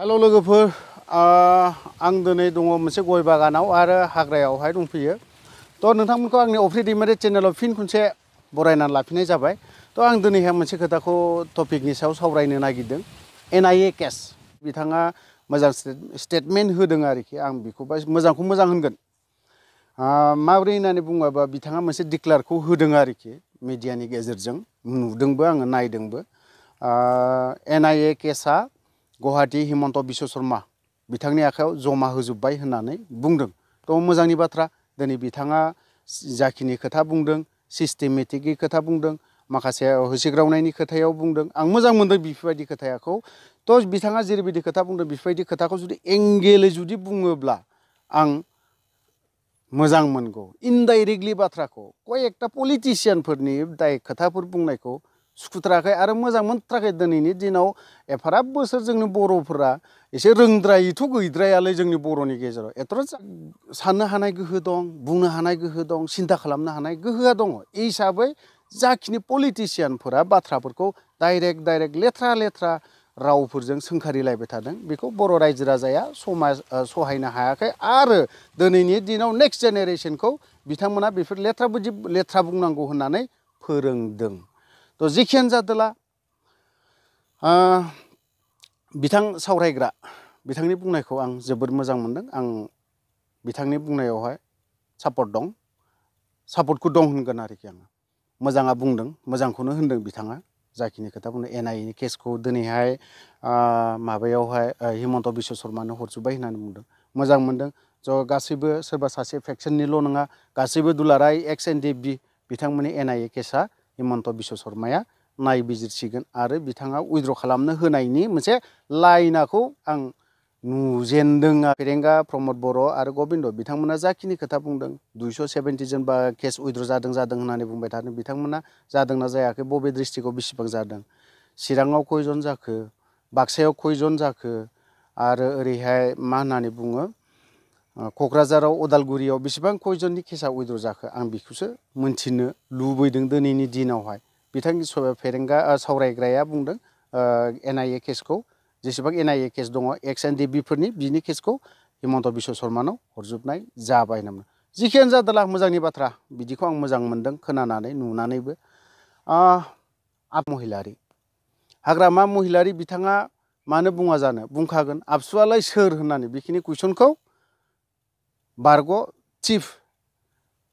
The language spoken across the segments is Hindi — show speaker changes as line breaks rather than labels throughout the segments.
हेलो लोगोफोर आं दिनै दङ मोनसे गय बागानाव आरो हाग्रायावहाय दंफैयो थ' नोंथांमोनखौ आंनि अफ्रि दैमारि चेनेलाव फिन खनसे बरायनानै लाफिननाय जाबाय थ' आं दिनैहाय मोनसे खोथाखौ टपिकनि सायाव सावरायनो नागिरदों एन आइ ए केस बिथाङा मोजां स्टेटमेन्ट होदों आरोखि आं बेखौबा मोजांखौ मोजां होनगोन माबोरै होननानै बुङोबा बिथाङा मोनसे डिक्लारखौ होदों आरोखि मिडियानि गेजेरजों नुदोंबो आङो नायदोंबो एन आइ ए केसआ गुवाहाटी हिमंत विश्व शर्मा बिथांनि आखायाव जमा होजोब्बाय होननानै बुंदों थ' मोजांनि बाथ्रा दिनै बिथाङा जाखिनि खोथा बुंदों सिस्टेमेटिकनि खोथा बुंदों माखासे होसिग्रावनायनि खोथायाव बुंदों आं मोजां मोनदों बेफोरबायदि खोथाखौ थ' बिथाङा जेरैबायदि खोथा बुंदों बेफोरबायदि खोथाखौ जुदि एंगेलै जुदि बुङोब्ला आं मोजां मोनगौ इनडाइरेक्टलि बाथ्राखौ कय एकटा पलिटिसियानफोरनि दाय खोथाफोर बुंनायखौ सुखुथ्राखै आरो मोजां मोनथ्राखै दिनैनि दिनाव एफाराब बोसोर जोंनि बर'फोरा एसे रोंद्रायैथ' गैद्रायालै जोंनि बर'नि गेजेराव एथ्र' साननो हानाय गोहो दं बुंनो हानाय गोहो दं सिन्था खालामनो हानाय गोहोआ दङ बे हिसाबै जाखिनि पलिटिसियानफोरा बाथ्राफोरखौ डाइरेक्ट डाइरेक्ट लेथ्रा लेथ्रा रावफोरजों सोंखारिलायबाय थादों बेखौ बर' रायजो राजाया समाज सहायनो हायाखै आरो दिनैनि दिनाव नेक्स्ट जेनेरेसनखौ बिथांमोना बेफोर लेथ्रा बुदि लेथ्रा बुंनांगौ होननानै फोरोंदों थ' तो जेखियानो जादोला बिथां सावरायग्रा बिथांनि बुंनायखौ आं जोबोद मोजां मोनदों आं बिथांनि बुंनायावहाय सापर्ट दं सापर्टखौ दं होनगोन आरोखि आङो मोजाङा बुंदों मोजांखौनो होनदों बिथाङा जाखिनि खोथा बुंदों एन आइ एनि केसखौ दिनैहाय माबायावहाय हिमन्त बिश्व शर्मानो हरजोब्बाय होननानै बुंदों मोजां मोनदों ज' गासैबो सोरबा सासे फ्रेक्शननिल' नङा गासैबो दुलाराय एक्स एन डि बि बिथांमोननि एन आइ ए केसआ हिमंत विश्व शर्माया नायबिजिरसिगोन आरो बिथाङा उइद्र खालामनो होनायनि मोनसे लाइनाखौ आं नुजेनदों फेरेंगा प्रमद बर' आरो गबिन्द बिथांमोना जाखिनि खोथा बुंदों दुइस' सेभेन्टि बा केस उइद्र जादों जादों होननानै बुंबाय थादों बिथांमोना जादोंना जायाखै बबे डिस्ट्रिक्टआव बेसेबां जादों चिराङाव खयजन जाखो बाक्सायाव खयजन जाखो आरो ओरैहाय मा होननानै बुङो क'क्राझाराव उदालगुरियाव बेसेबां खयजननि केसा उइद्र' जाखो आं बेखौसो मोन्थिनो लुबैदों दिनैनि दिनावहाय बिथांनि फेरेंगा सावरायग्राया बुंदों एन आइ ए केसखौ जेसेबां एन आइ ए केस दङ एक्स एन डि बिफोरनि बिनि केसखौ हिमन्त बिश्व शर्मानाव हरजोबनाय जाबाय नामा जिखियानो जादोला मोजांनि बाथ्रा बिदिखौ आं मोजां मोन्दों खोनानानै नुनानैबो आप महिलारि हाग्रामा महिलारि बिथाङा मानो बुङा जानो बुंखागोन आबसुआलाय सोर होननानै बेखिनि कुइसनखौ बारग' चिफ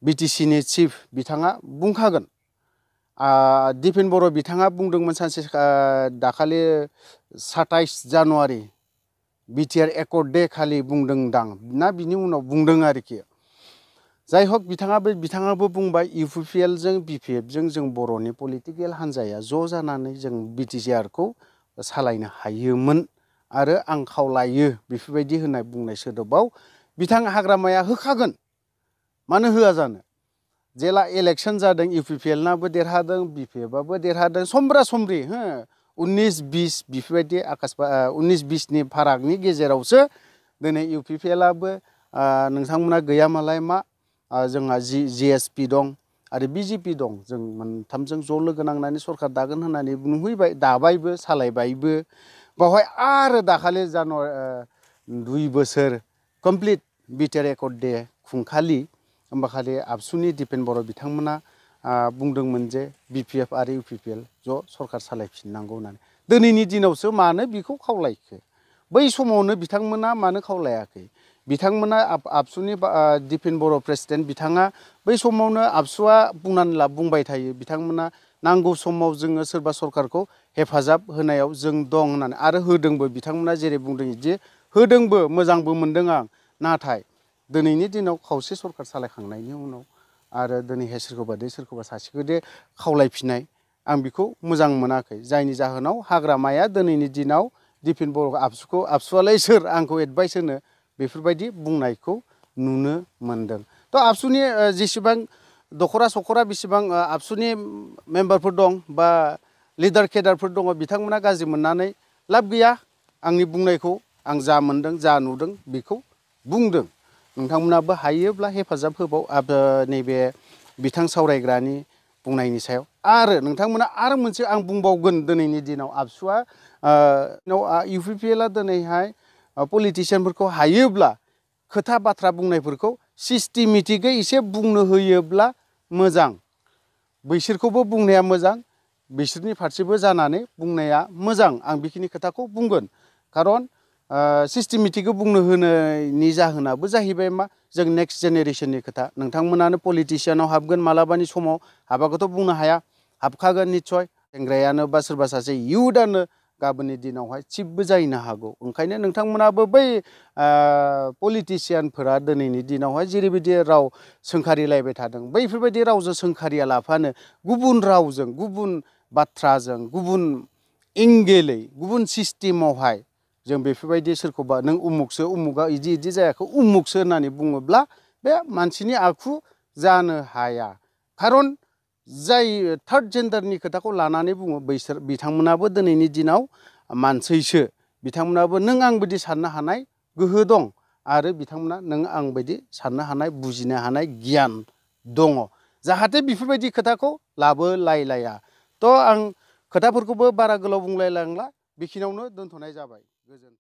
बिटिसिनि चिफ बिथाङा बुंखागोन दिपेन बर' बिथाङा बुंदोंमोन सानसे दाखालि साताइस जानुवारि बिटिआर एकर्ड डे खालि बुंदोंदां ना बिनि उनाव बुंदों आरोखि जाय हक बिथाङा बे बिथाङाबो बुंबाय इउ पि पि एलजों बि पि एफजों जों बर'नि पलिटिकेल हान्जाया ज' जानानै जों बि टि सि आरखौ सालायनो हायोमोन आरो आं खावलायो बेफोरबायदि होननाय बुंनाय सोदोबाव बिथां हाग्रामाया होखागोन मानो होआ जानो जेला इलेक्शन जादों इउ पि पि एलनाबो देरहादों बि पि एफआबो देरहादों समब्रा समब्रि हो उन्निस बिस बेफोरबायदि आकाश उन्निस बिसनि फारागनि गेजेरावसो दिनै इउ पि पि एलआबो नोंथांमोना गैयामालाय मा जोंहा जि जि एस पि दं आरो बि जे पि दं जों मोनथामजों ज' लोगो नांनानै सरकार दागोन होननानै नुहैबाय दाबायबो सालायबायबो बावहाय आरो दाखालि जानुवारि दुइ बोसोर कमप्लिट बि टि डे खुंखालि होमबाखालि आबसुनि दिपेन बर' बिथांमोना बुंदोंमोन जे एफ आरो इउ पि पि एल ज' सरकार सालायफिननांगौ होननानै दिनैनि दिनावसो मानो बिखौ खावलायखो बै समावनो बिथांमोना मानो खावलायाखै बिथांमोना आबसुनि दिपेन बर' प्रेसिडेन्ट बिथाङा बै समावनो आबसुआ बुंनानै ला बुंबाय थायो बिथांमोना नांगौ समाव जोङो सोरबा सरकारखौ हेफाजाब होनायाव जों दं होननानै आरो होदोंबो बिथांमोना जेरै बुंदों बिदि होदोंबो मोजांबो मोनदों आं नाथाय दिनैनि दिनाव खावसे सरकार सालायखांनायनि उनाव आरो दिनैहाय सोरखौबा दे सोरखौबा सासेखौ दे खावलायफिननाय आं बेखौ मोजां मोनाखै जायनि जाहोनाव हाग्रामाया दिनैनि दिनाव दिपिन बर' आबसुखौ आबसुआलाय सोर आंखौ एडभाइस होनो बेफोरबायदि बुंनायखौ नुनो मोनदों थ' आबसुनि जेसेबां दखरा सखरा बेसेबां आबसुनि मेम्बारफोर दं बा लिडार केडारफोर दङ बिथांमोना गाज्रि मोननानै लाब गैया आंनि बुंनायखौ आं जा मोनदों जा नुदों बेखौ बुंदों नोंथांमोनाबो हायोब्ला हेफाजाब होबाव नैबे बिथां सावरायग्रानि बुंनायनि सायाव आरो नोंथांमोना आरो मोनसे आं बुंबावगोन दिनैनि दिनाव आबसुआ इउ पि पि एलआ दिनैहाय पलिटिसियानफोरखौ हायोब्ला खोथा बाथ्रा बुंनायफोरखौ सिस्टेमेटिकै एसे बुंनो होयोब्ला मोजां बैसोरखौबो बुंनाया मोजां बिसोरनि फारसेबो जानानै बुंनाया मोजां आं बेखिनि खोथाखौ बुंगोन खारन सिस्टेमेटिकखौ बुंनो होनायनि जाहोनाबो जाहैबाय मा जों नेक्स्ट जेनेरेसननि खोथा नोंथांमोनानो पलिटिसियानाव हाबगोन मालाबानि समाव हाबाखौथ' बुंनो हाया हाबखागोन निस्सय सेंग्रायानो बा सोरबा सासे इयुथआनो गाबोननि दिनावहाय चिफबो जाहैनो हागौ ओंखायनो नोंथांमोनाबो बै पलिटिसियानफोरा दिनैनि दिनावहाय जेरैबायदि राव सोंखारिलायबाय थादों बैफोरबायदि रावजों सोंखारिया लाफानो गुबुन रावजों गुबुन बाथ्राजों गुबुन एंगेलै गुबुन सिस्टेमावहाय जो बेफोरबायदि सोरखौबा नों उमुखसो उमुगा इदि इदि जायाखै उमुखसो होननानै बुङोब्ला बे मानसिनि आखु जानो हाया खारन जाय थार्ड जेन्डारनि खोथाखौ लानानै बुङो बैसोर बिथांमोनाबो दिनैनि दिनाव मानसैसो बिथांमोनाबो नों आं बायदि साननो हानाय गोहो दं आरो बिथांमोना नों आं साननो हानाय बुजिनो हानाय गियान दङ जाहाथे बेफोरबायदि खोथाखौ लाबोलायलाया त' आं खोथाफोरखौबो बारा गोलाव बुंलायलांला बेखिनियावनो दोन्थ'नाय जाबाय gözen